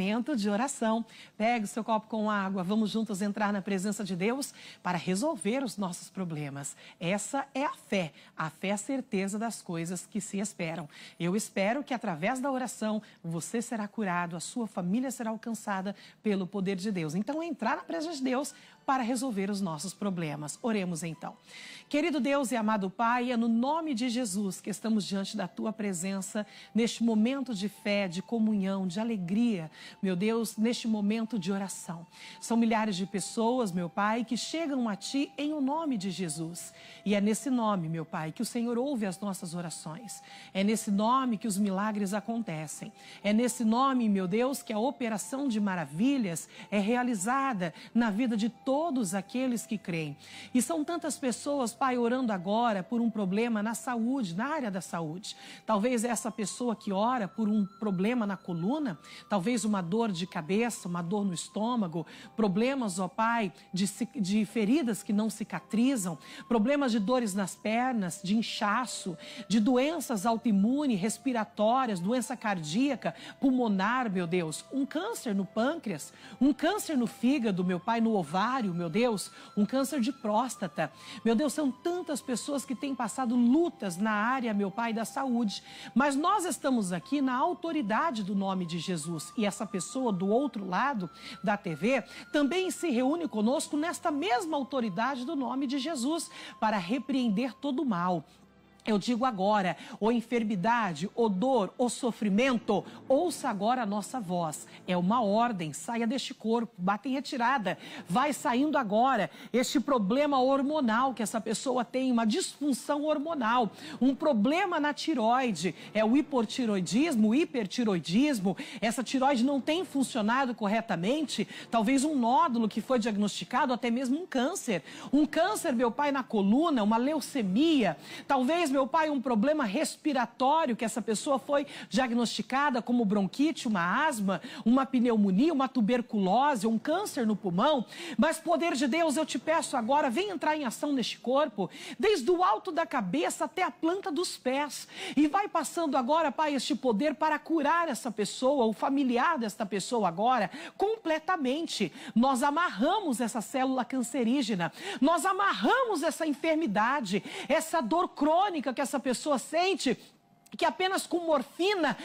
momento de oração. Pegue o seu copo com água, vamos juntos entrar na presença de Deus para resolver os nossos problemas. Essa é a fé. A fé é a certeza das coisas que se esperam. Eu espero que através da oração você será curado, a sua família será alcançada pelo poder de Deus. Então, entrar na presença de Deus para resolver os nossos problemas. Oremos então. Querido Deus e amado Pai, é no nome de Jesus que estamos diante da tua presença neste momento de fé, de comunhão, de alegria, meu Deus, neste momento de oração. São milhares de pessoas, meu Pai, que chegam a ti em o nome de Jesus. E é nesse nome, meu Pai, que o Senhor ouve as nossas orações. É nesse nome que os milagres acontecem. É nesse nome, meu Deus, que a operação de maravilhas é realizada na vida de todos todos aqueles que creem. E são tantas pessoas, Pai, orando agora por um problema na saúde, na área da saúde. Talvez essa pessoa que ora por um problema na coluna, talvez uma dor de cabeça, uma dor no estômago, problemas, ó Pai, de, de feridas que não cicatrizam, problemas de dores nas pernas, de inchaço, de doenças autoimunes, respiratórias, doença cardíaca, pulmonar, meu Deus, um câncer no pâncreas, um câncer no fígado, meu Pai, no ovário ovário, meu Deus, um câncer de próstata. Meu Deus, são tantas pessoas que têm passado lutas na área, meu Pai, da saúde. Mas nós estamos aqui na autoridade do nome de Jesus. E essa pessoa do outro lado da TV também se reúne conosco nesta mesma autoridade do nome de Jesus para repreender todo o mal eu digo agora, ou enfermidade, ou dor, ou sofrimento, ouça agora a nossa voz. É uma ordem, saia deste corpo, bata em retirada, vai saindo agora. Este problema hormonal que essa pessoa tem, uma disfunção hormonal, um problema na tiroide, é o hipotiroidismo, o hipertiroidismo. Essa tiroide não tem funcionado corretamente, talvez um nódulo que foi diagnosticado, até mesmo um câncer. Um câncer, meu pai, na coluna, uma leucemia, talvez meu pai, um problema respiratório que essa pessoa foi diagnosticada como bronquite, uma asma, uma pneumonia, uma tuberculose, um câncer no pulmão. Mas, poder de Deus, eu te peço agora, vem entrar em ação neste corpo, desde o alto da cabeça até a planta dos pés. E vai passando agora, Pai, este poder para curar essa pessoa, o familiar desta pessoa agora, completamente. Nós amarramos essa célula cancerígena, nós amarramos essa enfermidade, essa dor crônica que essa pessoa sente que apenas com morfina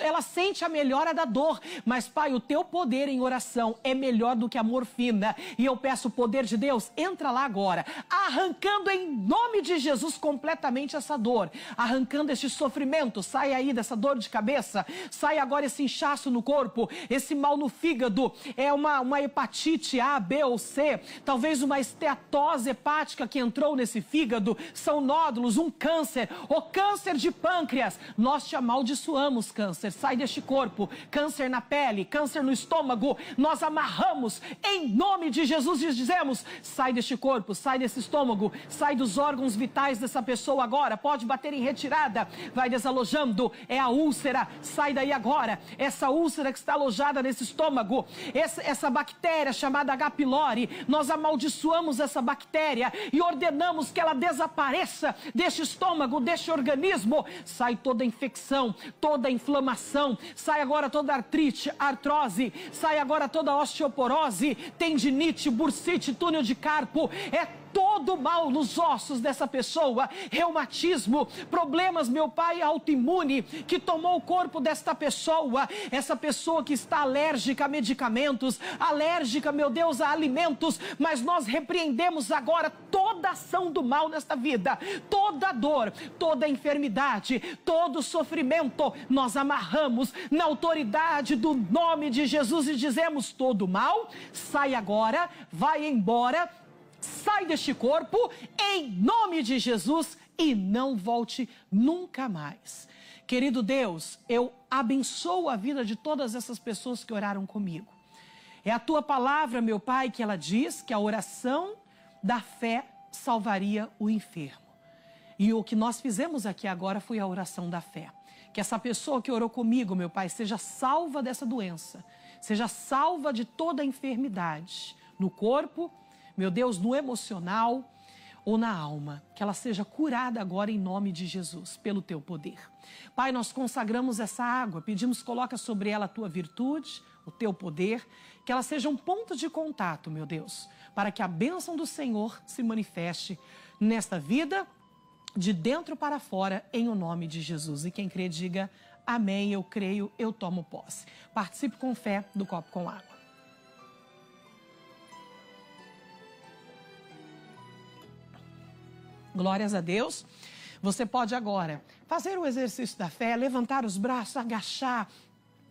ela sente a melhora da dor. Mas, Pai, o teu poder em oração é melhor do que a morfina. E eu peço o poder de Deus, entra lá agora, arrancando em nome de Jesus completamente essa dor, arrancando este sofrimento. Sai aí dessa dor de cabeça, sai agora esse inchaço no corpo, esse mal no fígado. É uma, uma hepatite A, B ou C, talvez uma esteatose hepática que entrou nesse fígado. São nódulos, um câncer, o câncer de pâncreas dias, nós te amaldiçoamos, câncer. Sai deste corpo, câncer na pele, câncer no estômago. Nós amarramos em nome de Jesus e dizemos: sai deste corpo, sai desse estômago, sai dos órgãos vitais dessa pessoa agora. Pode bater em retirada, vai desalojando. É a úlcera, sai daí agora. Essa úlcera que está alojada nesse estômago, essa, essa bactéria chamada H. pylori, nós amaldiçoamos essa bactéria e ordenamos que ela desapareça deste estômago, deste organismo. Sai toda infecção, toda inflamação, sai agora toda artrite, artrose, sai agora toda osteoporose, tendinite, bursite, túnel de carpo, é todo mal nos ossos dessa pessoa, reumatismo, problemas, meu pai, autoimune, que tomou o corpo desta pessoa, essa pessoa que está alérgica a medicamentos, alérgica, meu Deus, a alimentos, mas nós repreendemos agora toda ação do mal nesta vida, toda dor, toda enfermidade, todo sofrimento, nós amarramos na autoridade do nome de Jesus e dizemos: todo mal, sai agora, vai embora sai deste corpo em nome de Jesus e não volte nunca mais. Querido Deus, eu abençoo a vida de todas essas pessoas que oraram comigo. É a tua palavra, meu Pai, que ela diz que a oração da fé salvaria o enfermo. E o que nós fizemos aqui agora foi a oração da fé. Que essa pessoa que orou comigo, meu Pai, seja salva dessa doença, seja salva de toda a enfermidade no corpo, meu Deus, no emocional ou na alma. Que ela seja curada agora em nome de Jesus, pelo teu poder. Pai, nós consagramos essa água, pedimos coloca sobre ela a tua virtude, o teu poder, que ela seja um ponto de contato, meu Deus, para que a bênção do Senhor se manifeste nesta vida, de dentro para fora, em o nome de Jesus. E quem crê, diga amém, eu creio, eu tomo posse. Participe com fé do copo com água. Glórias a Deus. Você pode agora fazer o exercício da fé, levantar os braços, agachar,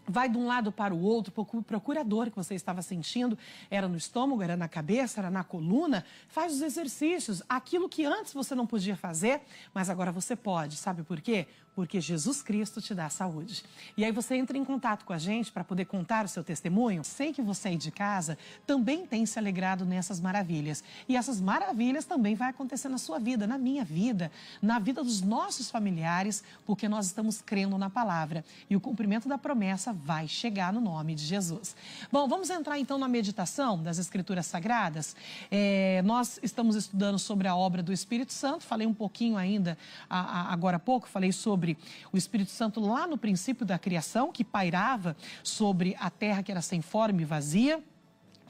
vai de um lado para o outro, procura a dor que você estava sentindo, era no estômago, era na cabeça, era na coluna, faz os exercícios, aquilo que antes você não podia fazer, mas agora você pode, sabe por quê? porque Jesus Cristo te dá saúde. E aí você entra em contato com a gente para poder contar o seu testemunho. Sei que você aí de casa também tem se alegrado nessas maravilhas. E essas maravilhas também vai acontecer na sua vida, na minha vida, na vida dos nossos familiares, porque nós estamos crendo na palavra. E o cumprimento da promessa vai chegar no nome de Jesus. Bom, vamos entrar então na meditação das Escrituras Sagradas. É, nós estamos estudando sobre a obra do Espírito Santo. Falei um pouquinho ainda a, a, agora há pouco, falei sobre sobre o Espírito Santo lá no princípio da criação, que pairava sobre a terra que era sem forma e vazia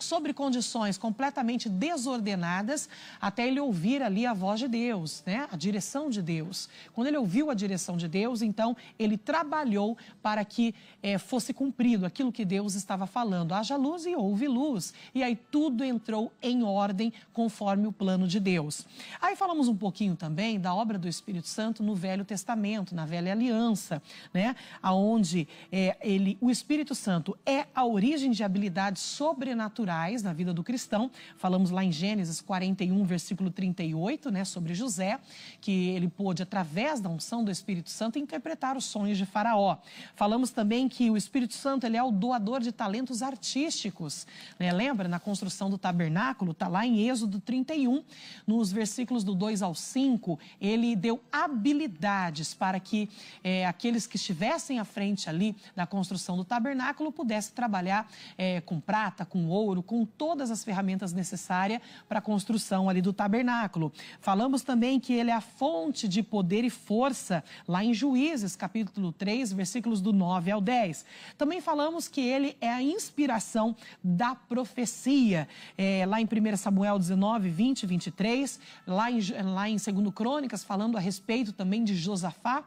sobre condições completamente desordenadas, até ele ouvir ali a voz de Deus, né? A direção de Deus. Quando ele ouviu a direção de Deus, então ele trabalhou para que é, fosse cumprido aquilo que Deus estava falando. Haja luz e houve luz. E aí tudo entrou em ordem conforme o plano de Deus. Aí falamos um pouquinho também da obra do Espírito Santo no Velho Testamento, na Velha Aliança, né? Aonde é, ele, o Espírito Santo é a origem de habilidades sobrenaturais naturais vida do cristão. Falamos lá em Gênesis 41, versículo 38, né, sobre José, que ele pôde, através da unção do Espírito Santo, interpretar os sonhos de Faraó. Falamos também que o Espírito Santo ele é o doador de talentos artísticos. Né? Lembra, na construção do tabernáculo, está lá em Êxodo 31, nos versículos do 2 ao 5, ele deu habilidades para que é, aqueles que estivessem à frente ali da construção do tabernáculo pudessem trabalhar é, com prata, com ouro, com todas as ferramentas necessárias para a construção ali do tabernáculo. Falamos também que ele é a fonte de poder e força, lá em Juízes, capítulo 3, versículos do 9 ao 10. Também falamos que ele é a inspiração da profecia, é, lá em 1 Samuel 19, 20 e 23, lá em, lá em 2 Crônicas, falando a respeito também de Josafá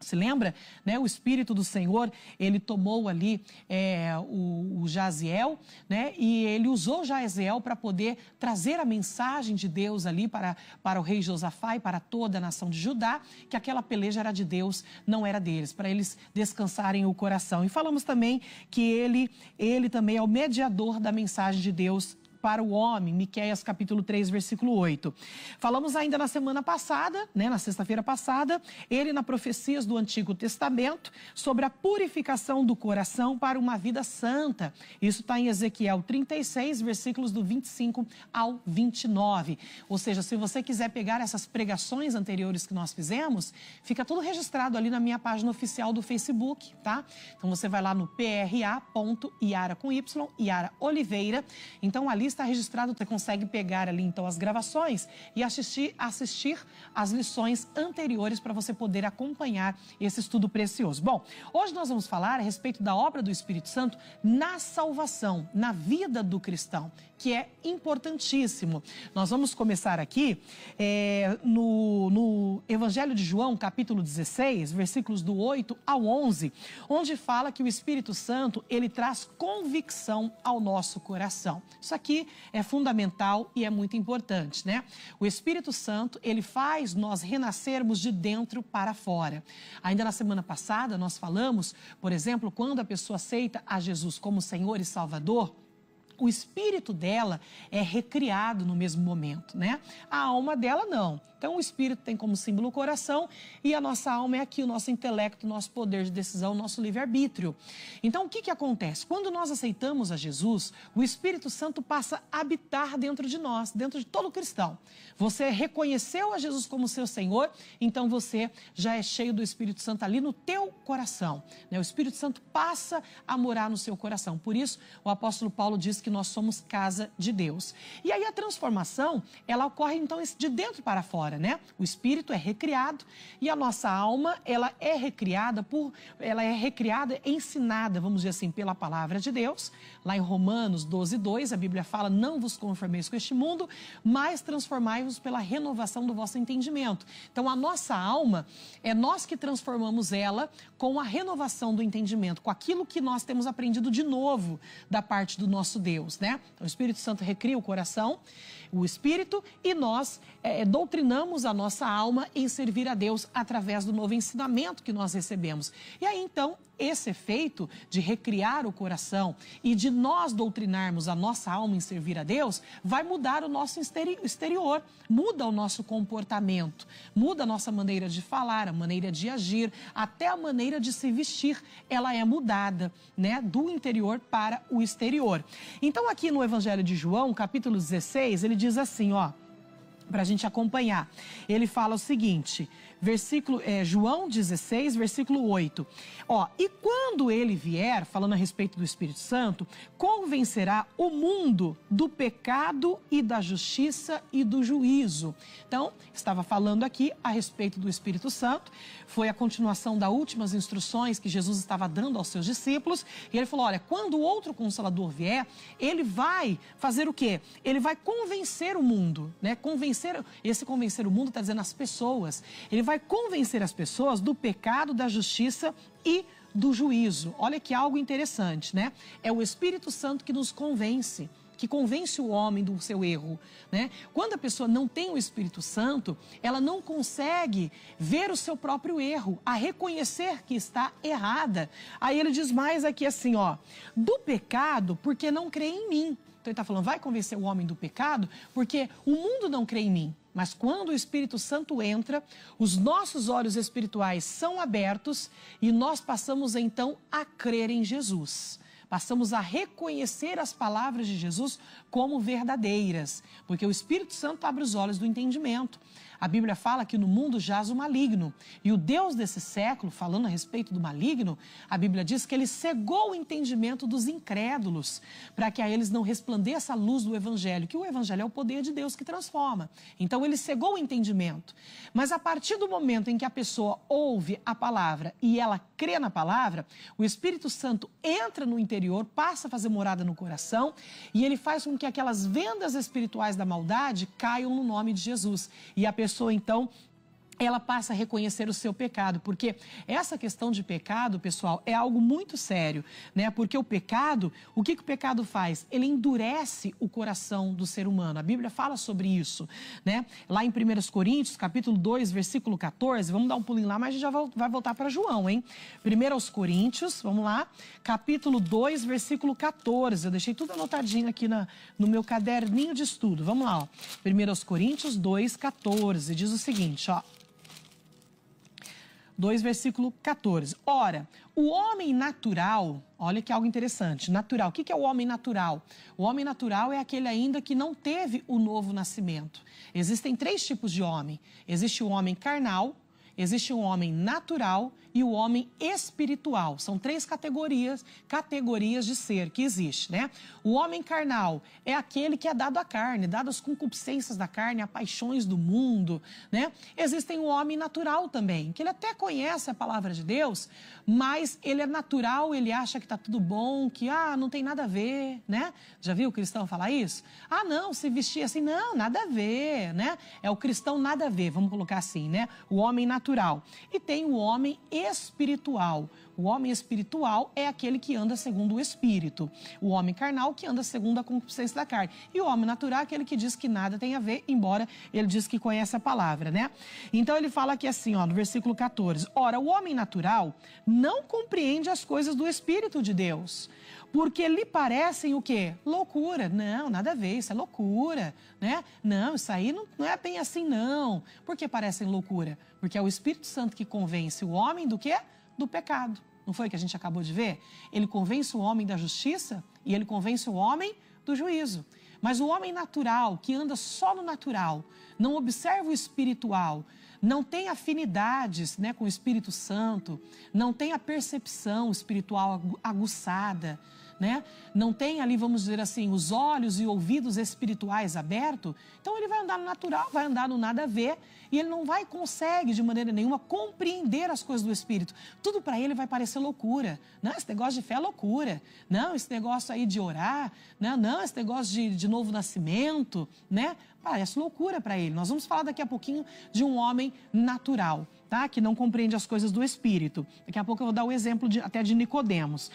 se lembra, né? O Espírito do Senhor, ele tomou ali é, o, o Jaziel, né? E ele usou Jaziel para poder trazer a mensagem de Deus ali para, para o rei Josafá e para toda a nação de Judá, que aquela peleja era de Deus, não era deles, para eles descansarem o coração. E falamos também que ele, ele também é o mediador da mensagem de Deus para o homem, Miqueias capítulo 3, versículo 8. Falamos ainda na semana passada, né, na sexta-feira passada, ele na profecias do Antigo Testamento sobre a purificação do coração para uma vida santa. Isso está em Ezequiel 36, versículos do 25 ao 29. Ou seja, se você quiser pegar essas pregações anteriores que nós fizemos, fica tudo registrado ali na minha página oficial do Facebook, tá? Então você vai lá no pra.iara com y, Iara Oliveira. Então a lista está registrado, você consegue pegar ali então as gravações e assistir, assistir as lições anteriores para você poder acompanhar esse estudo precioso. Bom, hoje nós vamos falar a respeito da obra do Espírito Santo na salvação, na vida do cristão, que é importantíssimo. Nós vamos começar aqui é, no, no Evangelho de João, capítulo 16, versículos do 8 ao 11, onde fala que o Espírito Santo ele traz convicção ao nosso coração. Isso aqui aqui é fundamental e é muito importante, né? O Espírito Santo, ele faz nós renascermos de dentro para fora. Ainda na semana passada, nós falamos, por exemplo, quando a pessoa aceita a Jesus como Senhor e Salvador, o espírito dela é recriado no mesmo momento, né? A alma dela não então, o espírito tem como símbolo o coração e a nossa alma é aqui, o nosso intelecto, o nosso poder de decisão, o nosso livre-arbítrio. Então, o que, que acontece? Quando nós aceitamos a Jesus, o Espírito Santo passa a habitar dentro de nós, dentro de todo cristão. Você reconheceu a Jesus como seu Senhor, então você já é cheio do Espírito Santo ali no teu coração. Né? O Espírito Santo passa a morar no seu coração. Por isso, o apóstolo Paulo diz que nós somos casa de Deus. E aí a transformação, ela ocorre então de dentro para fora agora, né? O espírito é recriado e a nossa alma, ela é recriada por ela é recriada, ensinada, vamos dizer assim, pela palavra de Deus. Lá em Romanos 12, 2, a Bíblia fala: "Não vos conformeis com este mundo, mas transformai-vos pela renovação do vosso entendimento". Então a nossa alma é nós que transformamos ela com a renovação do entendimento, com aquilo que nós temos aprendido de novo da parte do nosso Deus, né? Então, o Espírito Santo recria o coração, o espírito e nós é, é, doutrinamos a nossa alma em servir a Deus através do novo ensinamento que nós recebemos. E aí então, esse efeito de recriar o coração e de nós doutrinarmos a nossa alma em servir a Deus vai mudar o nosso exterior, muda o nosso comportamento, muda a nossa maneira de falar, a maneira de agir, até a maneira de se vestir, ela é mudada, né, do interior para o exterior. Então aqui no Evangelho de João, capítulo 16, ele diz assim, ó: para a gente acompanhar. Ele fala o seguinte: versículo, é, João 16, versículo 8. Ó, e quando ele vier, falando a respeito do Espírito Santo, convencerá o mundo do pecado e da justiça e do juízo. Então, estava falando aqui a respeito do Espírito Santo, foi a continuação das últimas instruções que Jesus estava dando aos seus discípulos, e ele falou: olha, quando o outro consolador vier, ele vai fazer o quê? Ele vai convencer o mundo, né? Convencer, esse convencer o mundo está dizendo as pessoas. Ele vai vai convencer as pessoas do pecado, da justiça e do juízo. Olha que algo interessante, né? É o Espírito Santo que nos convence que convence o homem do seu erro. Né? Quando a pessoa não tem o Espírito Santo, ela não consegue ver o seu próprio erro, a reconhecer que está errada. Aí ele diz mais aqui assim: ó, do pecado, porque não crê em mim. Então ele está falando, vai convencer o homem do pecado, porque o mundo não crê em mim. Mas quando o Espírito Santo entra, os nossos olhos espirituais são abertos e nós passamos então a crer em Jesus. Passamos a reconhecer as palavras de Jesus como verdadeiras, porque o Espírito Santo abre os olhos do entendimento. A Bíblia fala que no mundo jaz o maligno. E o Deus desse século, falando a respeito do maligno, a Bíblia diz que ele cegou o entendimento dos incrédulos, para que a eles não resplandeça a luz do Evangelho, que o Evangelho é o poder de Deus que transforma. Então ele cegou o entendimento. Mas a partir do momento em que a pessoa ouve a palavra e ela crê na palavra, o Espírito Santo entra no interior, passa a fazer morada no coração e ele faz com que aquelas vendas espirituais da maldade caiam no nome de Jesus. E a pessoa pessoa então ela passa a reconhecer o seu pecado, porque essa questão de pecado, pessoal, é algo muito sério, né? Porque o pecado, o que, que o pecado faz? Ele endurece o coração do ser humano. A Bíblia fala sobre isso, né? Lá em 1 Coríntios, capítulo 2, versículo 14, vamos dar um pulinho lá, mas a gente já vai voltar para João, hein? 1 Coríntios, vamos lá, capítulo 2, versículo 14. Eu deixei tudo anotadinho aqui na, no meu caderninho de estudo. Vamos lá, ó. 1 Coríntios 2, 14, diz o seguinte, ó. 2, versículo 14. Ora, o homem natural, olha que algo interessante, natural. O que é o homem natural? O homem natural é aquele ainda que não teve o novo nascimento. Existem três tipos de homem: existe o homem carnal, Existe o homem natural e o homem espiritual. São três categorias, categorias de ser que existe, né? O homem carnal é aquele que é dado à carne, dado às concupiscências da carne, a paixões do mundo, né? Existem o homem natural também, que ele até conhece a palavra de Deus, mas ele é natural, ele acha que tá tudo bom, que ah, não tem nada a ver, né? Já viu o cristão falar isso? Ah, não, se vestir assim, não, nada a ver, né? É o cristão nada a ver, vamos colocar assim, né? O homem natural natural. E tem o homem espiritual. O homem espiritual é aquele que anda segundo o espírito. O homem carnal que anda segundo a concupiscência da carne. E o homem natural é aquele que diz que nada tem a ver, embora ele diz que conhece a palavra, né? Então ele fala aqui assim, ó, no versículo 14. Ora, o homem natural não compreende as coisas do espírito de Deus, porque lhe parecem o quê? Loucura. Não, nada a ver, isso é loucura, né? Não, isso aí não, não é bem assim, não. Por que parecem loucura? Porque é o Espírito Santo que convence o homem do quê? Do pecado. Não foi o que a gente acabou de ver? Ele convence o homem da justiça e ele convence o homem do juízo. Mas o homem natural, que anda só no natural, não observa o espiritual, não tem afinidades né, com o Espírito Santo, não tem a percepção espiritual aguçada, né? Não tem ali, vamos dizer assim, os olhos e ouvidos espirituais abertos, então ele vai andar no natural, vai andar no nada a ver, e ele não vai consegue de maneira nenhuma compreender as coisas do espírito. Tudo para ele vai parecer loucura. Não, esse negócio de fé é loucura. Não, esse negócio aí de orar, não, né? não, esse negócio de, de novo nascimento, né? Parece loucura para ele. Nós vamos falar daqui a pouquinho de um homem natural tá? Que não compreende as coisas do espírito. Daqui a pouco eu vou dar o exemplo de, até de Nicodemos.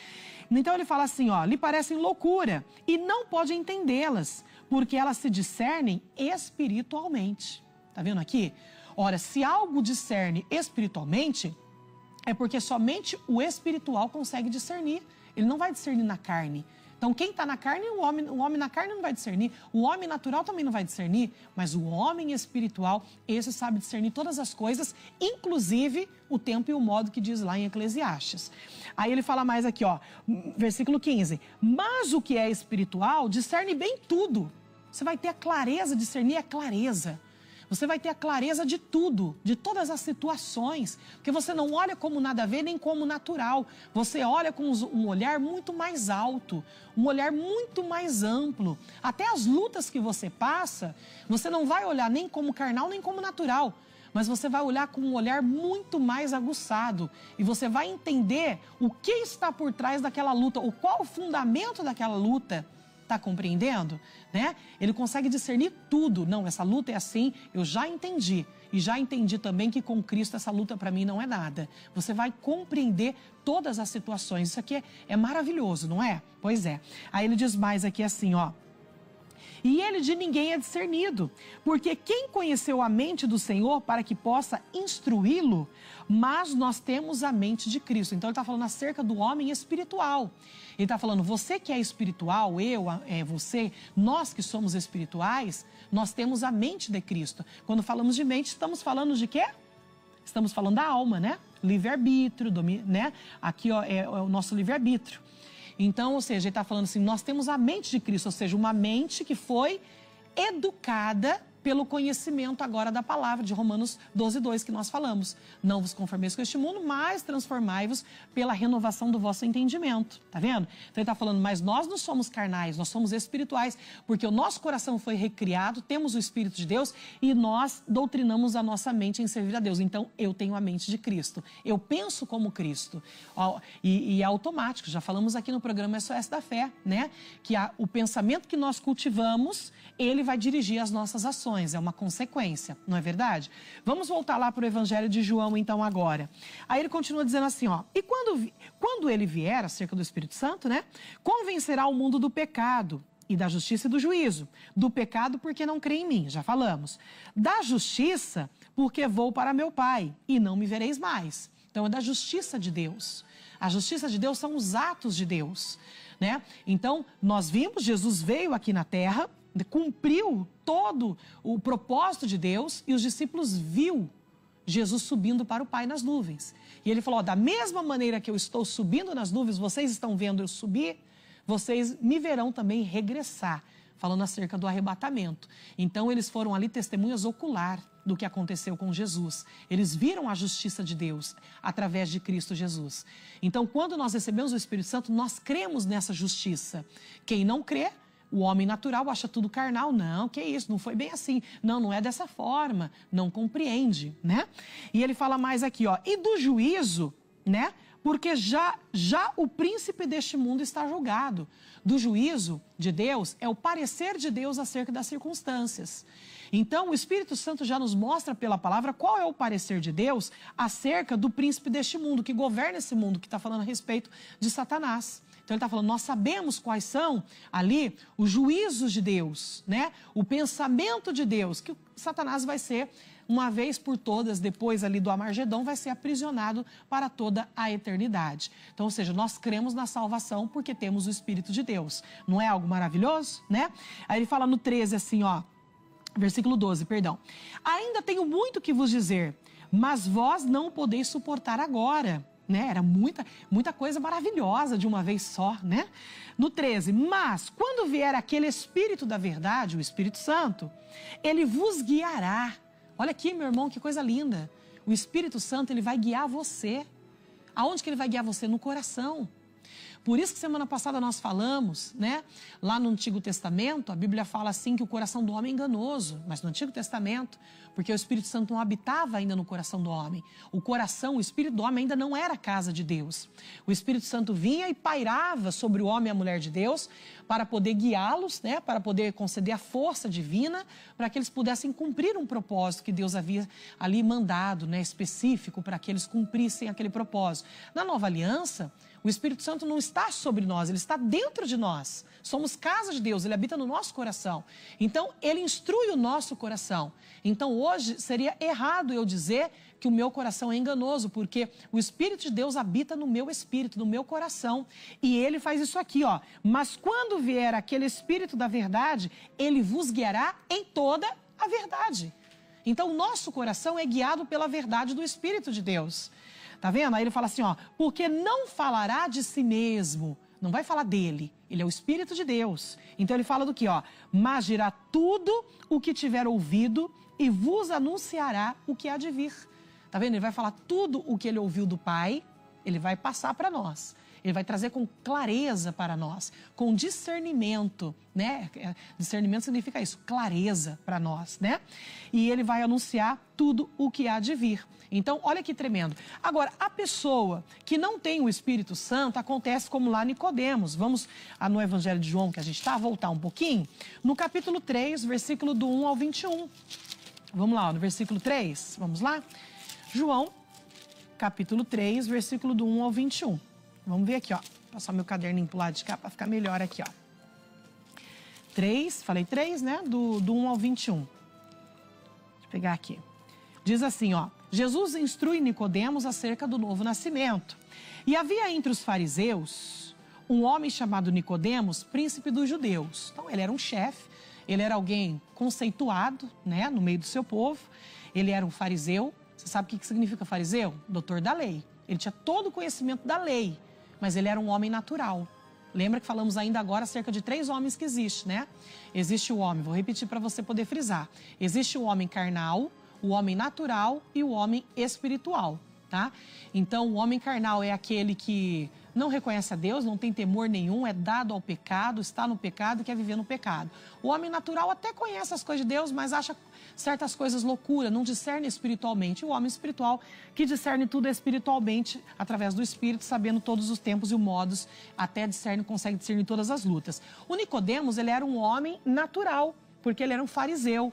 Então ele fala assim, ó, lhe parecem loucura e não pode entendê-las, porque elas se discernem espiritualmente. Tá vendo aqui? Ora, se algo discerne espiritualmente, é porque somente o espiritual consegue discernir. Ele não vai discernir na carne. Então, quem está na carne, o homem, o homem na carne não vai discernir, o homem natural também não vai discernir, mas o homem espiritual, esse sabe discernir todas as coisas, inclusive o tempo e o modo que diz lá em Eclesiastes. Aí ele fala mais aqui, ó, versículo 15: Mas o que é espiritual discerne bem tudo. Você vai ter a clareza, discernir a clareza você vai ter a clareza de tudo, de todas as situações, porque você não olha como nada a ver nem como natural. Você olha com um olhar muito mais alto, um olhar muito mais amplo. Até as lutas que você passa, você não vai olhar nem como carnal nem como natural mas você vai olhar com um olhar muito mais aguçado e você vai entender o que está por trás daquela luta, o qual o fundamento daquela luta. Está compreendendo? Né? Ele consegue discernir tudo. Não, essa luta é assim, eu já entendi. E já entendi também que com Cristo essa luta para mim não é nada. Você vai compreender todas as situações. Isso aqui é, é maravilhoso, não é? Pois é. Aí ele diz mais aqui assim, ó. E ele de ninguém é discernido, porque quem conheceu a mente do Senhor para que possa instruí-lo, mas nós temos a mente de Cristo. Então ele está falando acerca do homem espiritual. Ele está falando, você que é espiritual, eu, é, você, nós que somos espirituais, nós temos a mente de Cristo. Quando falamos de mente, estamos falando de quê? Estamos falando da alma, né? Livre-arbítrio, né? Aqui ó, é, é o nosso livre-arbítrio. Então, ou seja, ele está falando assim, nós temos a mente de Cristo, ou seja, uma mente que foi educada pelo conhecimento agora da palavra de Romanos 12, 2, que nós falamos. Não vos conformeis com este mundo, mas transformai-vos pela renovação do vosso entendimento. Tá vendo? Então ele está falando, mas nós não somos carnais, nós somos espirituais, porque o nosso coração foi recriado, temos o Espírito de Deus e nós doutrinamos a nossa mente em servir a Deus. Então eu tenho a mente de Cristo, eu penso como Cristo. E, e é automático, já falamos aqui no programa SOS da Fé, né? Que a, o pensamento que nós cultivamos, ele vai dirigir as nossas ações ações, é uma consequência, não é verdade? Vamos voltar lá para o Evangelho de João, então, agora. Aí ele continua dizendo assim, ó, e quando, quando ele vier, acerca do Espírito Santo, né, convencerá o mundo do pecado, e da justiça e do juízo. Do pecado, porque não crê em mim, já falamos. Da justiça, porque vou para meu Pai e não me vereis mais. Então, é da justiça de Deus. A justiça de Deus são os atos de Deus. Né? Então, nós vimos, Jesus veio aqui na terra, cumpriu todo o propósito de Deus e os discípulos viu Jesus subindo para o Pai nas nuvens. E ele falou: da mesma maneira que eu estou subindo nas nuvens, vocês estão vendo eu subir, vocês me verão também regressar, falando acerca do arrebatamento. Então eles foram ali testemunhas ocular do que aconteceu com Jesus. Eles viram a justiça de Deus através de Cristo Jesus. Então, quando nós recebemos o Espírito Santo, nós cremos nessa justiça. Quem não crê, o homem natural acha tudo carnal. Não, que isso, não foi bem assim. Não, não é dessa forma. Não compreende, né? E ele fala mais aqui, ó. E do juízo, né? Porque já, já o príncipe deste mundo está julgado. Do juízo de Deus é o parecer de Deus acerca das circunstâncias. Então, o Espírito Santo já nos mostra pela palavra qual é o parecer de Deus acerca do príncipe deste mundo, que governa esse mundo, que está falando a respeito de Satanás. Então ele está falando, nós sabemos quais são ali os juízos de Deus, né? O pensamento de Deus, que Satanás vai ser, uma vez por todas, depois ali do Amargedon, vai ser aprisionado para toda a eternidade. Então, ou seja, nós cremos na salvação porque temos o Espírito de Deus. Não é algo maravilhoso, né? Aí ele fala no 13 assim, ó, versículo 12, perdão. Ainda tenho muito que vos dizer, mas vós não o podeis suportar agora né? Era muita, muita coisa maravilhosa de uma vez só, né? No 13, mas quando vier aquele Espírito da verdade, o Espírito Santo, ele vos guiará. Olha aqui, meu irmão, que coisa linda. O Espírito Santo, ele vai guiar você. Aonde que ele vai guiar você? No coração. Por isso que semana passada nós falamos, né? Lá no Antigo Testamento, a Bíblia fala assim que o coração do homem é enganoso, mas no Antigo Testamento, porque o Espírito Santo não habitava ainda no coração do homem. O coração, o espírito do homem ainda não era a casa de Deus. O Espírito Santo vinha e pairava sobre o homem e a mulher de Deus para poder guiá-los, né? Para poder conceder a força divina para que eles pudessem cumprir um propósito que Deus havia ali mandado, né, específico para que eles cumprissem aquele propósito. Na nova aliança, o Espírito Santo não está sobre nós, ele está dentro de nós. Somos casa de Deus, ele habita no nosso coração. Então, ele instrui o nosso coração. Então, hoje seria errado eu dizer que o meu coração é enganoso, porque o Espírito de Deus habita no meu espírito, no meu coração. E ele faz isso aqui, ó. Mas quando vier aquele Espírito da verdade, ele vos guiará em toda a verdade. Então, o nosso coração é guiado pela verdade do Espírito de Deus. Tá vendo? Aí ele fala assim, ó, porque não falará de si mesmo, não vai falar dele. Ele é o Espírito de Deus. Então ele fala do que, ó? Mas dirá tudo o que tiver ouvido e vos anunciará o que há de vir. Tá vendo? Ele vai falar tudo o que ele ouviu do Pai ele vai passar para nós. Ele vai trazer com clareza para nós, com discernimento, né? É, discernimento significa isso, clareza para nós, né? E ele vai anunciar tudo o que há de vir. Então, olha que tremendo. Agora, a pessoa que não tem o Espírito Santo acontece como lá Nicodemos. Vamos no Evangelho de João que a gente está, voltar um pouquinho, no capítulo 3, versículo do 1 ao 21. Vamos lá, no versículo 3, vamos lá? João capítulo 3, versículo do 1 ao 21. Vamos ver aqui, ó. Vou passar meu caderninho pro lado de cá para ficar melhor aqui, ó. 3, falei 3, né? Do, do 1 ao 21. Deixa eu pegar aqui. Diz assim, ó. Jesus instrui Nicodemos acerca do novo nascimento. E havia entre os fariseus um homem chamado Nicodemos, príncipe dos judeus. Então ele era um chefe, ele era alguém conceituado, né, no meio do seu povo. Ele era um fariseu você sabe o que significa fariseu? Doutor da lei. Ele tinha todo o conhecimento da lei, mas ele era um homem natural. Lembra que falamos ainda agora acerca de três homens que existem, né? Existe o homem, vou repetir para você poder frisar: existe o homem carnal, o homem natural e o homem espiritual tá? Então, o homem carnal é aquele que não reconhece a Deus, não tem temor nenhum, é dado ao pecado, está no pecado e quer viver no pecado. O homem natural até conhece as coisas de Deus, mas acha certas coisas loucura, não discerne espiritualmente. O homem espiritual que discerne tudo é espiritualmente, através do Espírito, sabendo todos os tempos e os modos, até discerne, consegue discernir todas as lutas. O Nicodemos, ele era um homem natural, porque ele era um fariseu.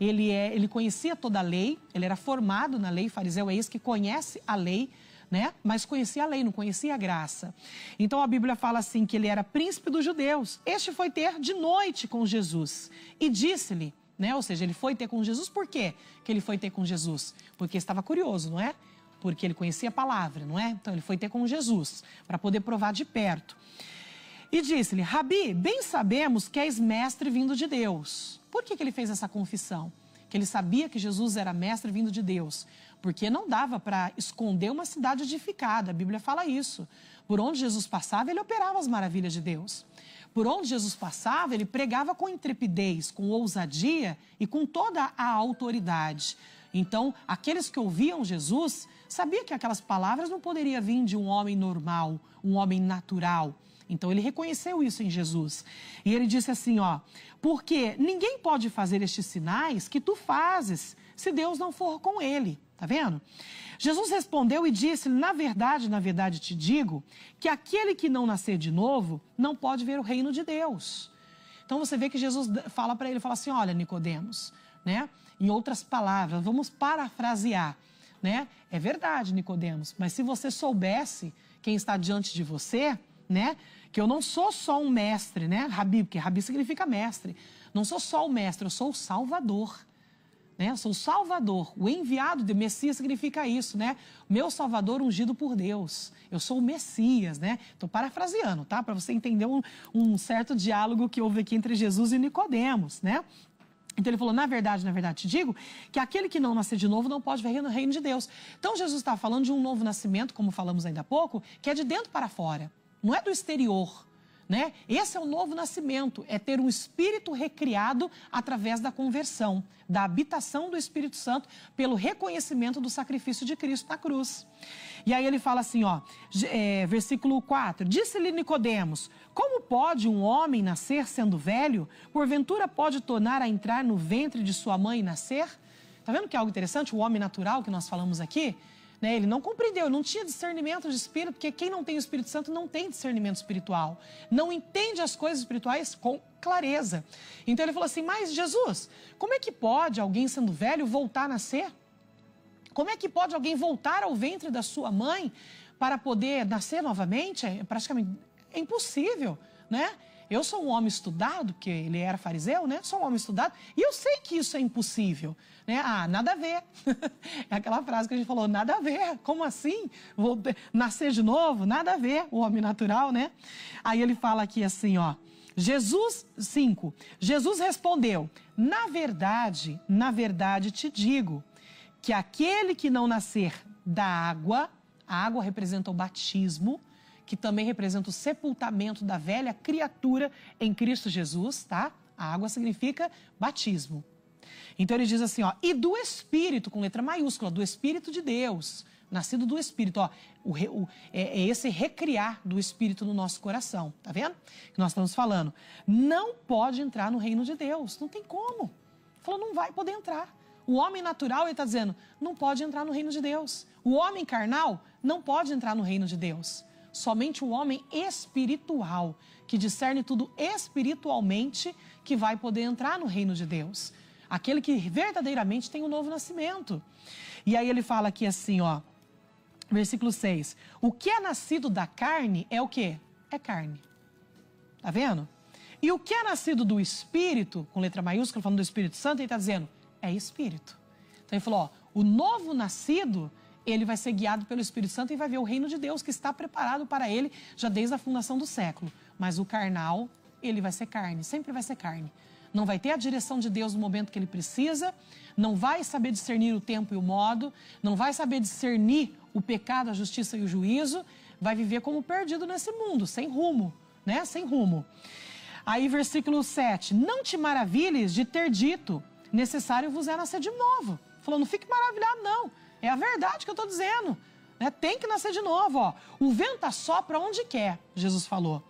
Ele, é, ele conhecia toda a lei, ele era formado na lei, fariseu é isso que conhece a lei, né? Mas conhecia a lei, não conhecia a graça. Então a Bíblia fala assim que ele era príncipe dos judeus. Este foi ter de noite com Jesus e disse-lhe, né? Ou seja, ele foi ter com Jesus por quê? Que ele foi ter com Jesus? Porque estava curioso, não é? Porque ele conhecia a palavra, não é? Então ele foi ter com Jesus para poder provar de perto. E disse-lhe: Rabi, bem sabemos que és mestre vindo de Deus. Por que, que ele fez essa confissão? Que ele sabia que Jesus era mestre vindo de Deus. Porque não dava para esconder uma cidade edificada, a Bíblia fala isso. Por onde Jesus passava, ele operava as maravilhas de Deus. Por onde Jesus passava, ele pregava com intrepidez, com ousadia e com toda a autoridade. Então, aqueles que ouviam Jesus sabiam que aquelas palavras não poderiam vir de um homem normal, um homem natural. Então ele reconheceu isso em Jesus. E ele disse assim, ó: "Porque ninguém pode fazer estes sinais que tu fazes, se Deus não for com ele". Tá vendo? Jesus respondeu e disse: "Na verdade, na verdade te digo, que aquele que não nascer de novo não pode ver o reino de Deus". Então você vê que Jesus fala para ele, fala assim: "Olha, Nicodemos, né? Em outras palavras, vamos parafrasear, né? É verdade, Nicodemos, mas se você soubesse quem está diante de você, né? que eu não sou só um mestre, né, Rabi, porque Rabi significa mestre. Não sou só o mestre, eu sou o salvador. Né? Eu sou o salvador, o enviado de Messias significa isso, né? Meu salvador ungido por Deus. Eu sou o Messias, né? Estou parafraseando, tá? Para você entender um, um certo diálogo que houve aqui entre Jesus e Nicodemos, né? Então ele falou, na verdade, na verdade, te digo que aquele que não nascer de novo não pode ver no reino de Deus. Então Jesus está falando de um novo nascimento, como falamos ainda há pouco, que é de dentro para fora não é do exterior. Né? Esse é o novo nascimento, é ter um espírito recriado através da conversão, da habitação do Espírito Santo pelo reconhecimento do sacrifício de Cristo na cruz. E aí ele fala assim, ó, é, versículo 4: Disse-lhe Nicodemos: Como pode um homem nascer sendo velho? Porventura pode tornar a entrar no ventre de sua mãe e nascer? Tá vendo que é algo interessante? O homem natural que nós falamos aqui né? Ele não compreendeu, não tinha discernimento de espírito, porque quem não tem o Espírito Santo não tem discernimento espiritual, não entende as coisas espirituais com clareza. Então ele falou assim: Mas Jesus, como é que pode alguém sendo velho voltar a nascer? Como é que pode alguém voltar ao ventre da sua mãe para poder nascer novamente? É praticamente é impossível, né? Eu sou um homem estudado, porque ele era fariseu, né? Sou um homem estudado, e eu sei que isso é impossível. Né? Ah, nada a ver. é aquela frase que a gente falou, nada a ver. Como assim? Vou nascer de novo? Nada a ver. O homem natural, né? Aí ele fala aqui assim, ó. Jesus 5. Jesus respondeu: Na verdade, na verdade te digo que aquele que não nascer da água, a água representa o batismo, que também representa o sepultamento da velha criatura em Cristo Jesus, tá? A água significa batismo. Então ele diz assim, ó, e do Espírito, com letra maiúscula, do Espírito de Deus, nascido do Espírito, ó, o, o, é, é esse recriar do Espírito no nosso coração, tá vendo? Que nós estamos falando, não pode entrar no reino de Deus, não tem como. Falou, não vai poder entrar. O homem natural, ele está dizendo, não pode entrar no reino de Deus. O homem carnal não pode entrar no reino de Deus. Somente o homem espiritual, que discerne tudo espiritualmente, que vai poder entrar no reino de Deus aquele que verdadeiramente tem o um novo nascimento. E aí ele fala aqui assim, ó, versículo 6. O que é nascido da carne é o quê? É carne. Tá vendo? E o que é nascido do Espírito, com letra maiúscula, falando do Espírito Santo, ele está dizendo, é Espírito. Então ele falou, ó, o novo nascido, ele vai ser guiado pelo Espírito Santo e vai ver o reino de Deus que está preparado para ele já desde a fundação do século. Mas o carnal, ele vai ser carne, sempre vai ser carne não vai ter a direção de Deus no momento que ele precisa, não vai saber discernir o tempo e o modo, não vai saber discernir o pecado, a justiça e o juízo, vai viver como perdido nesse mundo, sem rumo, né? Sem rumo. Aí, versículo 7. Não te maravilhes de ter dito, necessário vos é nascer de novo. Falou, não fique maravilhado, não. É a verdade que eu estou dizendo. Né? Tem que nascer de novo, ó. O vento assopra onde quer, Jesus falou.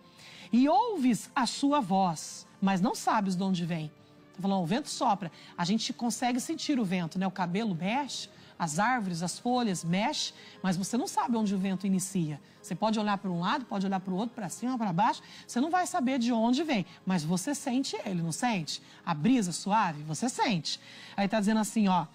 E ouves a sua voz, mas não sabes de onde vem. Tá falando, o vento sopra. A gente consegue sentir o vento, né? O cabelo mexe, as árvores, as folhas mexe, mas você não sabe onde o vento inicia. Você pode olhar para um lado, pode olhar para o outro, para cima, para baixo, você não vai saber de onde vem, mas você sente ele, não sente? A brisa suave, você sente. Aí está dizendo assim, ó,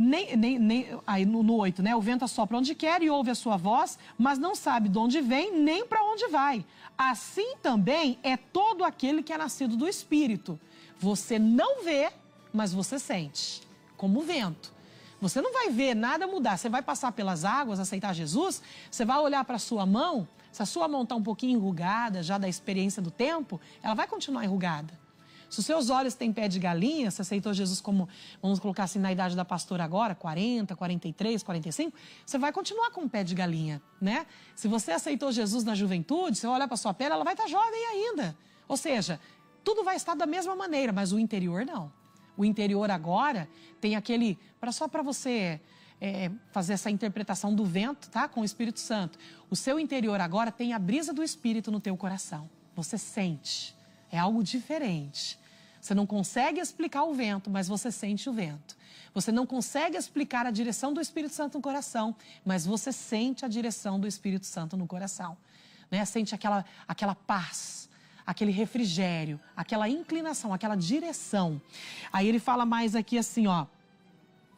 nem, nem, nem aí no, no 8, né? O vento sopra onde quer e ouve a sua voz, mas não sabe de onde vem nem para onde vai. Assim também é todo aquele que é nascido do Espírito. Você não vê, mas você sente, como o vento. Você não vai ver nada mudar. Você vai passar pelas águas, aceitar Jesus, você vai olhar para a sua mão, se a sua mão está um pouquinho enrugada, já da experiência do tempo, ela vai continuar enrugada. Se os seus olhos têm pé de galinha, você aceitou Jesus como, vamos colocar assim, na idade da pastora agora, 40, 43, 45, você vai continuar com o pé de galinha, né? Se você aceitou Jesus na juventude, se olhar para sua pele, ela vai estar tá jovem ainda. Ou seja, tudo vai estar da mesma maneira, mas o interior não. O interior agora tem aquele, para só para você é, fazer essa interpretação do vento, tá? Com o Espírito Santo. O seu interior agora tem a brisa do Espírito no teu coração. Você sente. É algo diferente. Você não consegue explicar o vento, mas você sente o vento. Você não consegue explicar a direção do Espírito Santo no coração, mas você sente a direção do Espírito Santo no coração. Né? Sente aquela, aquela paz, aquele refrigério, aquela inclinação, aquela direção. Aí ele fala mais aqui assim, ó.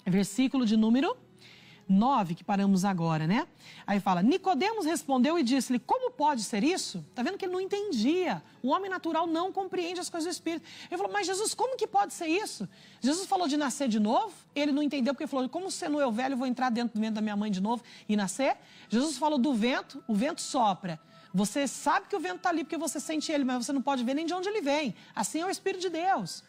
Versículo de número 9 que paramos agora, né? Aí fala: Nicodemos respondeu e disse-lhe: Como pode ser isso? Tá vendo que ele não entendia. O homem natural não compreende as coisas do espírito. Ele falou: Mas Jesus, como que pode ser isso? Jesus falou de nascer de novo. Ele não entendeu porque falou: Como sendo eu velho, vou entrar dentro do ventre da minha mãe de novo e nascer? Jesus falou do vento. O vento sopra. Você sabe que o vento está ali porque você sente ele, mas você não pode ver nem de onde ele vem. Assim é o Espírito de Deus.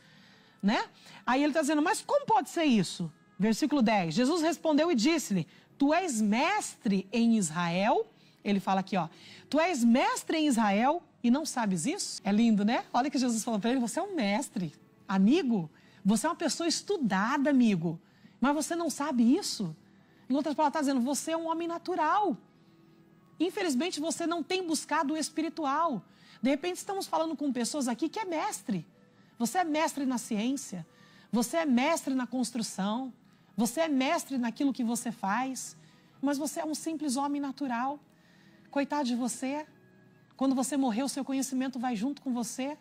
Né? Aí ele está dizendo, mas como pode ser isso? Versículo 10. Jesus respondeu e disse-lhe: Tu és mestre em Israel? Ele fala aqui, ó. Tu és mestre em Israel e não sabes isso? É lindo, né? Olha que Jesus falou para ele: Você é um mestre, amigo. Você é uma pessoa estudada, amigo. Mas você não sabe isso? Em outras palavras, está dizendo: Você é um homem natural. Infelizmente, você não tem buscado o espiritual. De repente, estamos falando com pessoas aqui que é mestre. Você é mestre na ciência. Você é mestre na construção. Você é mestre naquilo que você faz, mas você é um simples homem natural. Coitado de você. Quando você morrer, o seu conhecimento vai junto com você.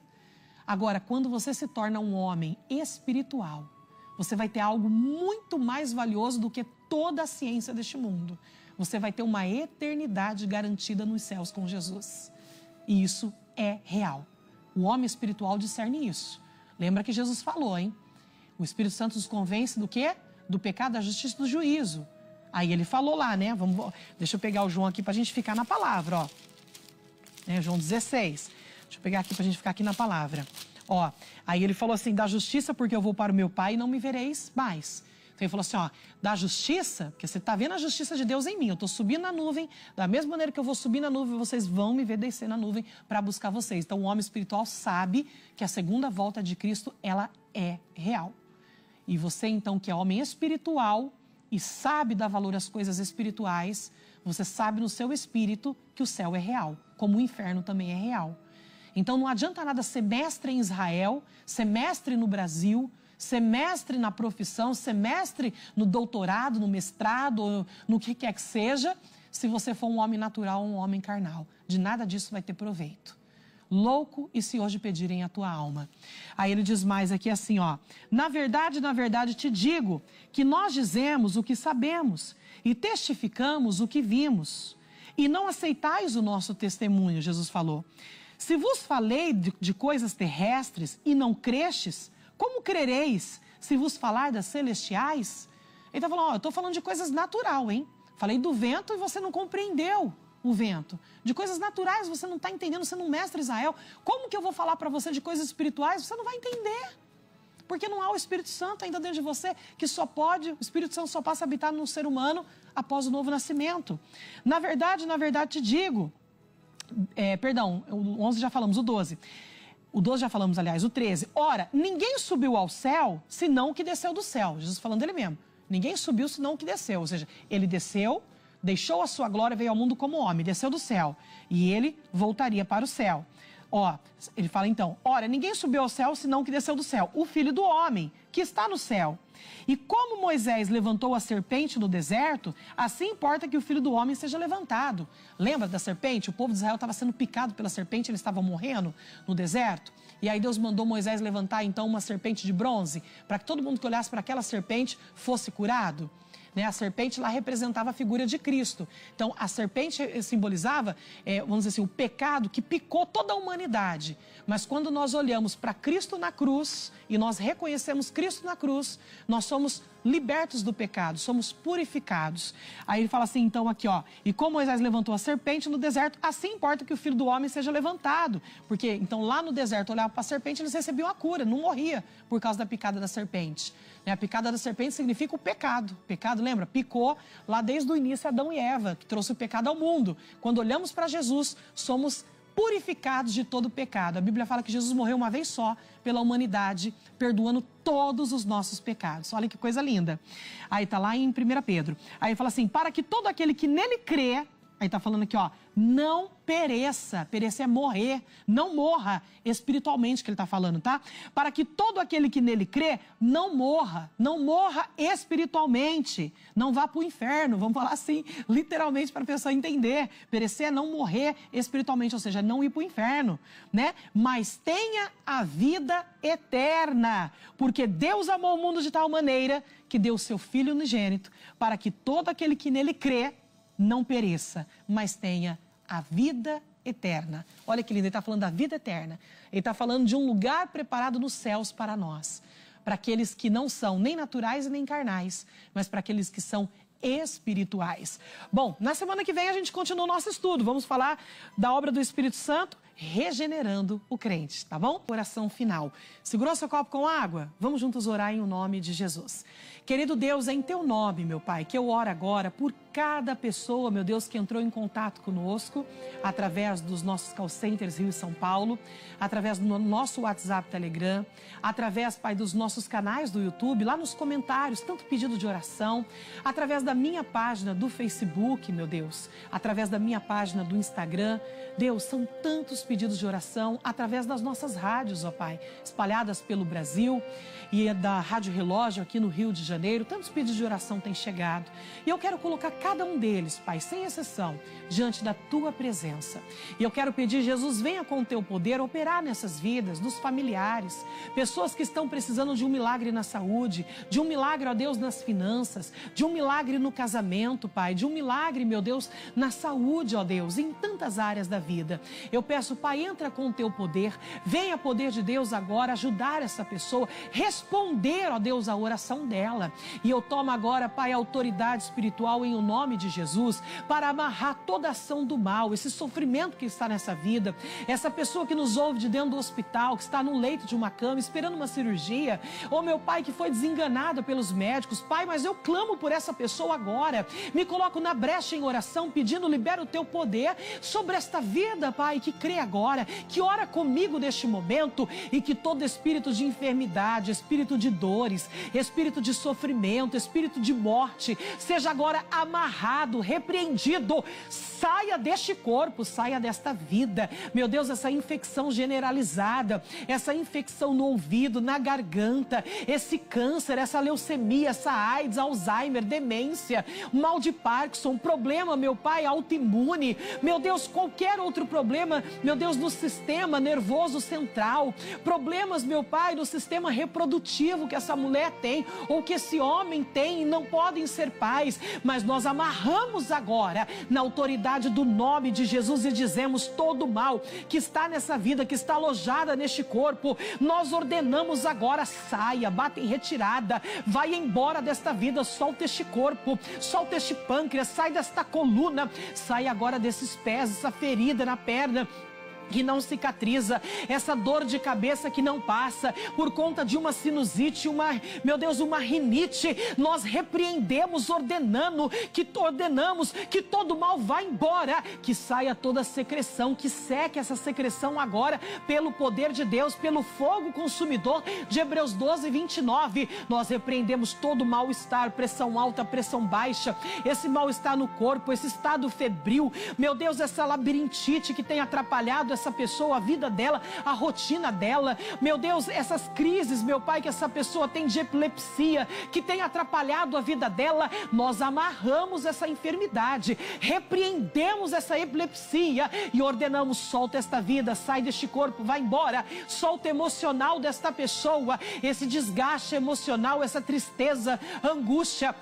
Agora, quando você se torna um homem espiritual, você vai ter algo muito mais valioso do que toda a ciência deste mundo. Você vai ter uma eternidade garantida nos céus com Jesus. E isso é real. O homem espiritual discerne isso. Lembra que Jesus falou, hein? O Espírito Santo nos convence do quê? do pecado, a justiça do juízo. Aí ele falou lá, né? Vamos, deixa eu pegar o João aqui para a gente ficar na palavra, ó. Né, João 16. Deixa eu pegar aqui para a gente ficar aqui na palavra. Ó, aí ele falou assim: da justiça, porque eu vou para o meu pai e não me vereis mais. Então ele falou assim: ó, da justiça, porque você está vendo a justiça de Deus em mim. Eu estou subindo na nuvem, da mesma maneira que eu vou subir na nuvem, vocês vão me ver descer na nuvem para buscar vocês. Então o homem espiritual sabe que a segunda volta de Cristo ela é real. E você, então, que é homem espiritual e sabe dar valor às coisas espirituais, você sabe no seu espírito que o céu é real, como o inferno também é real. Então não adianta nada semestre em Israel, semestre no Brasil, semestre na profissão, semestre no doutorado, no mestrado, no que quer que seja, se você for um homem natural ou um homem carnal. De nada disso vai ter proveito louco e se hoje pedirem a tua alma. Aí ele diz mais aqui assim, ó: Na verdade, na verdade te digo que nós dizemos o que sabemos e testificamos o que vimos, e não aceitais o nosso testemunho, Jesus falou. Se vos falei de, de coisas terrestres e não crestes, como crereis se vos falar das celestiais? Ele está falando, ó, eu estou falando de coisas natural, hein? Falei do vento e você não compreendeu o vento. De coisas naturais você não está entendendo, você não mestra Israel. Como que eu vou falar para você de coisas espirituais? Você não vai entender. Porque não há o Espírito Santo ainda dentro de você, que só pode, o Espírito Santo só passa a habitar no ser humano após o novo nascimento. Na verdade, na verdade te digo, é, perdão, o 11 já falamos, o 12. O 12 já falamos, aliás, o 13. Ora, ninguém subiu ao céu senão o que desceu do céu. Jesus falando dele mesmo. Ninguém subiu senão o que desceu. Ou seja, ele desceu, deixou a sua glória, veio ao mundo como homem, desceu do céu. E ele voltaria para o céu. Ó, ele fala então: Ora, ninguém subiu ao céu senão que desceu do céu, o filho do homem, que está no céu. E como Moisés levantou a serpente no deserto, assim importa que o filho do homem seja levantado. Lembra da serpente? O povo de Israel estava sendo picado pela serpente, eles estavam morrendo no deserto. E aí Deus mandou Moisés levantar então uma serpente de bronze, para que todo mundo que olhasse para aquela serpente fosse curado. Né? A serpente lá representava a figura de Cristo. Então, a serpente simbolizava, é, vamos dizer assim, o pecado que picou toda a humanidade. Mas quando nós olhamos para Cristo na cruz e nós reconhecemos Cristo na cruz, nós somos libertos do pecado, somos purificados. Aí ele fala assim, então aqui, ó, e como Moisés levantou a serpente no deserto, assim importa que o filho do homem seja levantado, porque então lá no deserto olhava para a serpente, eles recebiam a cura, não morria por causa da picada da serpente. Né, a picada da serpente significa o pecado. Pecado, lembra? Picou lá desde o início Adão e Eva, que trouxe o pecado ao mundo. Quando olhamos para Jesus, somos purificados de todo pecado. A Bíblia fala que Jesus morreu uma vez só pela humanidade, perdoando todos os nossos pecados. Olha que coisa linda. Aí está lá em 1 Pedro. Aí fala assim: para que todo aquele que nele crê Aí está falando aqui, ó, não pereça, perecer é morrer, não morra espiritualmente que ele está falando, tá? Para que todo aquele que nele crê não morra, não morra espiritualmente, não vá para o inferno, vamos falar assim, literalmente para a pessoa entender. Perecer é não morrer espiritualmente, ou seja, não ir para o inferno, né? Mas tenha a vida eterna, porque Deus amou o mundo de tal maneira que deu seu Filho unigênito, para que todo aquele que nele crê não pereça, mas tenha a vida eterna. Olha que lindo, ele está falando da vida eterna. Ele está falando de um lugar preparado nos céus para nós. Para aqueles que não são nem naturais nem carnais, mas para aqueles que são espirituais. Bom, na semana que vem a gente continua o nosso estudo. Vamos falar da obra do Espírito Santo regenerando o crente, tá bom? Oração final. Segurou seu copo com água? Vamos juntos orar em o nome de Jesus. Querido Deus, é em teu nome, meu Pai, que eu oro agora por cada pessoa, meu Deus, que entrou em contato conosco através dos nossos call centers Rio e São Paulo, através do nosso WhatsApp Telegram, através, Pai, dos nossos canais do YouTube, lá nos comentários, tanto pedido de oração, através da minha página do Facebook, meu Deus, através da minha página do Instagram. Deus, são tantos pedidos de oração através das nossas rádios, ó Pai, espalhadas pelo Brasil e da Rádio Relógio aqui no Rio de Janeiro. Tantos pedidos de oração têm chegado. E eu quero colocar cada um deles, Pai, sem exceção, diante da tua presença. E eu quero pedir, Jesus, venha com o teu poder operar nessas vidas, nos familiares, pessoas que estão precisando de um milagre na saúde, de um milagre, ó Deus, nas finanças, de um milagre no casamento, Pai, de um milagre, meu Deus, na saúde, ó Deus, em tantas áreas da vida. Eu peço isso, Pai, entra com o teu poder. Venha poder de Deus agora ajudar essa pessoa, responder, ó Deus, a oração dela. E eu tomo agora, Pai, autoridade espiritual em o nome de Jesus para amarrar toda ação do mal, esse sofrimento que está nessa vida, essa pessoa que nos ouve de dentro do hospital, que está no leito de uma cama esperando uma cirurgia, ou meu pai que foi desenganado pelos médicos. Pai, mas eu clamo por essa pessoa agora. Me coloco na brecha em oração, pedindo, libera o teu poder sobre esta vida, Pai, que crê agora, que ora comigo neste momento e que todo espírito de enfermidade, espírito de dores, espírito de sofrimento, espírito de morte, seja agora amarrado, repreendido, saia deste corpo, saia desta vida. Meu Deus, essa infecção generalizada, essa infecção no ouvido, na garganta, esse câncer, essa leucemia, essa AIDS, Alzheimer, demência, mal de Parkinson, problema, meu pai, autoimune, meu Deus, qualquer outro problema, meu meu Deus, no sistema nervoso central, problemas, meu Pai, no sistema reprodutivo que essa mulher tem ou que esse homem tem e não podem ser pais, mas nós amarramos agora na autoridade do nome de Jesus e dizemos todo mal que está nessa vida, que está alojada neste corpo, nós ordenamos agora saia, bata em retirada, vai embora desta vida, solta este corpo, solta este pâncreas, sai desta coluna, sai agora desses pés, essa ferida na perna que não cicatriza, essa dor de cabeça que não passa, por conta de uma sinusite, uma, meu Deus, uma rinite, nós repreendemos ordenando que ordenamos que todo mal vá embora, que saia toda secreção, que seque essa secreção agora pelo poder de Deus, pelo fogo consumidor de Hebreus 12, 29. Nós repreendemos todo mal-estar, pressão alta, pressão baixa, esse mal-estar no corpo, esse estado febril, meu Deus, essa labirintite que tem atrapalhado essa pessoa, a vida dela, a rotina dela. Meu Deus, essas crises, meu Pai, que essa pessoa tem de epilepsia, que tem atrapalhado a vida dela, nós amarramos essa enfermidade, repreendemos essa epilepsia e ordenamos: solta esta vida, sai deste corpo, vai embora. Solta emocional desta pessoa, esse desgaste emocional, essa tristeza, angústia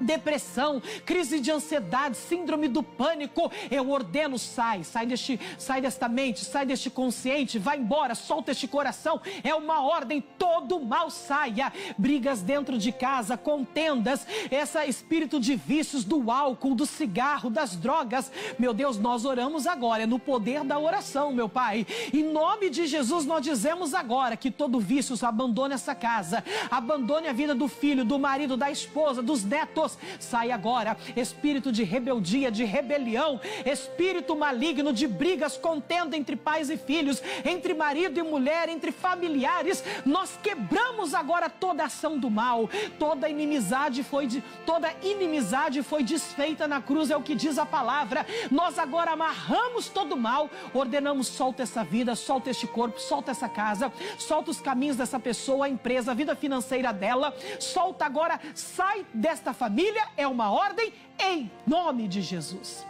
depressão, crise de ansiedade, síndrome do pânico, eu ordeno, sai, sai deste, sai desta mente, sai deste consciente, vai embora, solta este coração. É uma ordem, todo mal saia. Brigas dentro de casa, contendas, esse espírito de vícios do álcool, do cigarro, das drogas. Meu Deus, nós oramos agora, é no poder da oração, meu Pai. Em nome de Jesus nós dizemos agora que todo vício abandone essa casa, abandone a vida do filho, do marido, da esposa, dos netos sai agora, espírito de rebeldia, de rebelião, espírito maligno de brigas, contenda entre pais e filhos, entre marido e mulher, entre familiares. Nós quebramos agora toda ação do mal, toda inimizade foi de, toda inimizade foi desfeita na cruz, é o que diz a palavra. Nós agora amarramos todo mal, ordenamos solta essa vida, solta este corpo, solta essa casa, solta os caminhos dessa pessoa, a empresa, a vida financeira dela, solta agora, sai desta família família é uma ordem em nome de Jesus.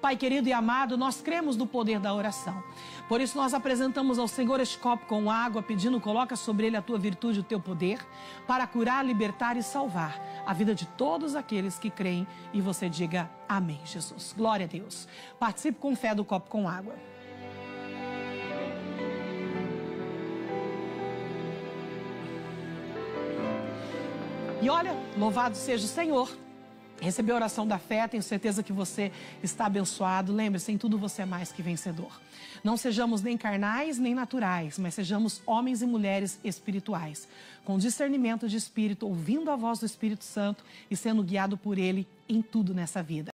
Pai querido e amado, nós cremos no poder da oração. Por isso nós apresentamos ao Senhor este copo com água, pedindo, coloca sobre ele a tua virtude, o teu poder, para curar, libertar e salvar a vida de todos aqueles que creem. E você diga amém, Jesus. Glória a Deus. Participe com fé do copo com água. E olha, louvado seja o Senhor. Recebeu a oração da fé, tenho certeza que você está abençoado. Lembre-se, em tudo você é mais que vencedor. Não sejamos nem carnais nem naturais, mas sejamos homens e mulheres espirituais, com discernimento de espírito, ouvindo a voz do Espírito Santo e sendo guiado por ele em tudo nessa vida.